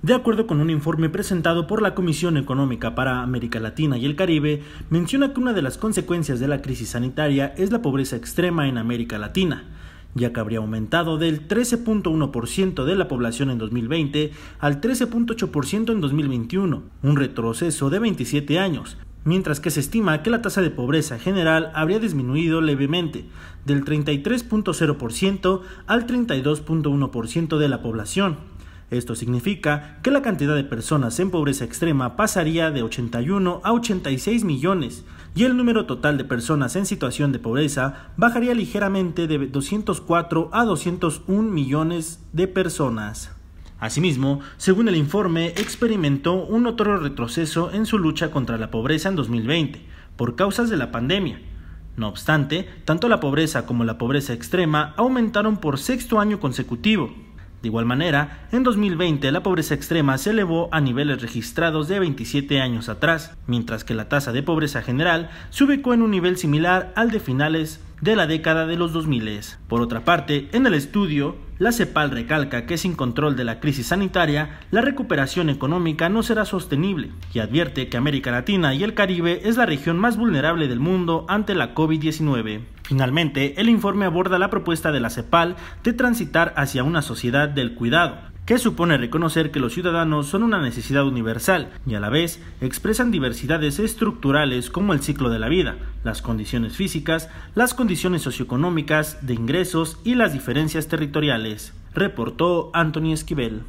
De acuerdo con un informe presentado por la Comisión Económica para América Latina y el Caribe, menciona que una de las consecuencias de la crisis sanitaria es la pobreza extrema en América Latina, ya que habría aumentado del 13.1% de la población en 2020 al 13.8% en 2021, un retroceso de 27 años, mientras que se estima que la tasa de pobreza general habría disminuido levemente, del 33.0% al 32.1% de la población esto significa que la cantidad de personas en pobreza extrema pasaría de 81 a 86 millones y el número total de personas en situación de pobreza bajaría ligeramente de 204 a 201 millones de personas. Asimismo, según el informe, experimentó un otro retroceso en su lucha contra la pobreza en 2020 por causas de la pandemia, no obstante, tanto la pobreza como la pobreza extrema aumentaron por sexto año consecutivo, de igual manera, en 2020 la pobreza extrema se elevó a niveles registrados de 27 años atrás, mientras que la tasa de pobreza general se ubicó en un nivel similar al de finales de la década de los 2000. Por otra parte, en el estudio, la CEPAL recalca que sin control de la crisis sanitaria, la recuperación económica no será sostenible y advierte que América Latina y el Caribe es la región más vulnerable del mundo ante la COVID-19. Finalmente, el informe aborda la propuesta de la CEPAL de transitar hacia una sociedad del cuidado, que supone reconocer que los ciudadanos son una necesidad universal y a la vez expresan diversidades estructurales como el ciclo de la vida, las condiciones físicas, las condiciones socioeconómicas, de ingresos y las diferencias territoriales, reportó Anthony Esquivel.